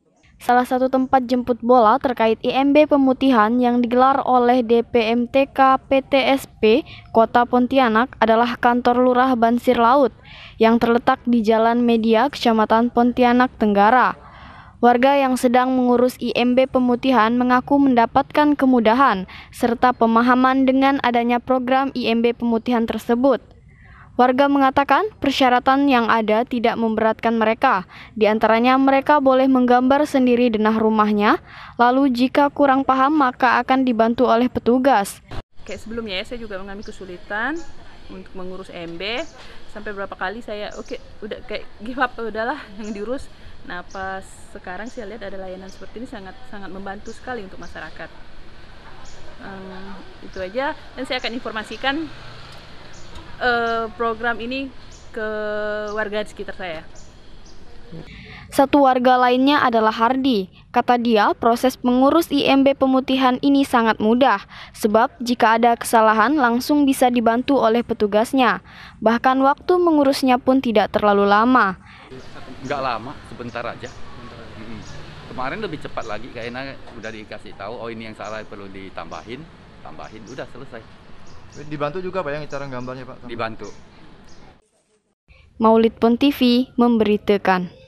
Ya. Salah satu tempat jemput bola terkait IMB pemutihan yang digelar oleh DPMTK PTSP Kota Pontianak adalah kantor Lurah Bansir Laut yang terletak di Jalan Media, Kecamatan Pontianak Tenggara. Warga yang sedang mengurus IMB pemutihan mengaku mendapatkan kemudahan serta pemahaman dengan adanya program IMB pemutihan tersebut. Warga mengatakan persyaratan yang ada tidak memberatkan mereka. Di antaranya mereka boleh menggambar sendiri denah rumahnya, lalu jika kurang paham maka akan dibantu oleh petugas. Kayak sebelumnya ya, saya juga mengalami kesulitan untuk mengurus MB sampai berapa kali saya oke okay, udah kayak give up udahlah yang diurus nah pas sekarang saya lihat ada layanan seperti ini sangat sangat membantu sekali untuk masyarakat um, itu aja dan saya akan informasikan Eh, program ini ke warga di sekitar saya. Satu warga lainnya adalah Hardi. Kata dia, proses mengurus IMB pemutihan ini sangat mudah, sebab jika ada kesalahan langsung bisa dibantu oleh petugasnya. Bahkan waktu mengurusnya pun tidak terlalu lama. Gak lama, sebentar aja. Kemarin lebih cepat lagi, karena udah dikasih tahu, oh ini yang salah perlu ditambahin, tambahin, udah selesai. Dibantu juga Pak yang cara gambarnya Pak? Dibantu. Maulid Pon TV memberitakan.